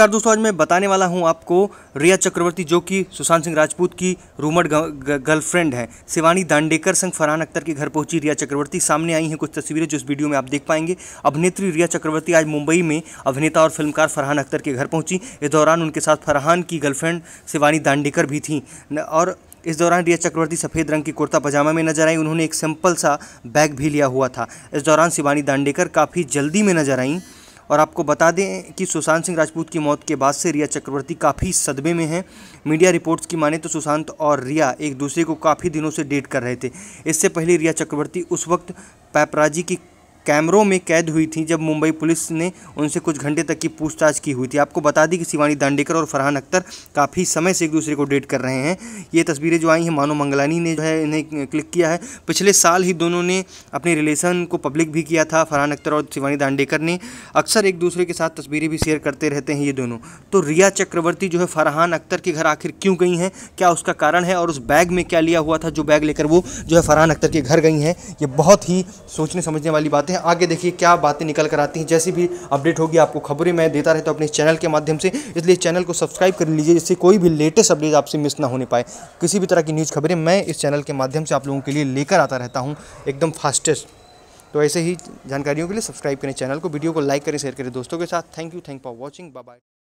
नमस्कार दोस्तों आज मैं बताने वाला हूं आपको रिया चक्रवर्ती जो कि सुशांत सिंह राजपूत की रूमड गर्लफ्रेंड है शिवानी दांडेकर संग फरहान अख्तर के घर पहुंची रिया चक्रवर्ती सामने आई हैं कुछ तस्वीरें जो इस वीडियो में आप देख पाएंगे अभिनेत्री रिया चक्रवर्ती आज मुंबई में अभिनेता और फिल्मकार फरहान अख्तर के घर पहुँची इस दौरान उनके साथ फरहान की गर्लफ्रेंड शिवानी दांडेकर भी थी और इस दौरान रिया चक्रवर्ती सफ़ेद रंग की कुर्ता पजामा में नजर आई उन्होंने एक सिंपल सा बैग भी लिया हुआ था इस दौरान शिवानी दांडेकर काफ़ी जल्दी में नजर आईं और आपको बता दें कि सुशांत सिंह राजपूत की मौत के बाद से रिया चक्रवर्ती काफ़ी सदमे में हैं मीडिया रिपोर्ट्स की माने तो सुशांत और रिया एक दूसरे को काफ़ी दिनों से डेट कर रहे थे इससे पहले रिया चक्रवर्ती उस वक्त पैपराजी की कैमरों में कैद हुई थी जब मुंबई पुलिस ने उनसे कुछ घंटे तक की पूछताछ की हुई थी आपको बता दी कि शिवानी दांडेकर और फरहान अख्तर काफ़ी समय से एक दूसरे को डेट कर रहे हैं ये तस्वीरें जो आई हैं मानो मंगलानी ने जो है इन्हें क्लिक किया है पिछले साल ही दोनों ने अपने रिलेशन को पब्लिक भी किया था फरहान अख्तर और शिवानी दांडेकर ने अक्सर एक दूसरे के साथ तस्वीरें भी शेयर करते रहते हैं ये दोनों तो रिया चक्रवर्ती जो है फरहान अख्तर के घर आखिर क्यों गई हैं क्या उसका कारण है और उस बैग में क्या लिया हुआ था जो बैग लेकर वो जो है फरहान अख्तर के घर गई हैं ये बहुत ही सोचने समझने वाली बात करते हैं आगे देखिए क्या बातें निकल कर आती हैं जैसी भी अपडेट होगी आपको खबरें मैं देता रहता हूँ अपने चैनल के माध्यम से इसलिए चैनल को सब्सक्राइब कर लीजिए जिससे कोई भी लेटेस्ट अपडेट आपसे मिस ना होने पाए किसी भी तरह की न्यूज़ खबरें मैं इस चैनल के माध्यम से आप लोगों के लिए लेकर आता रहता हूँ एकदम फास्टेस्ट तो ऐसे ही जानकारियों के लिए सब्सक्राइब करें चैनल को वीडियो को लाइक करें शेयर करें दोस्तों के साथ thank you thank for watching bye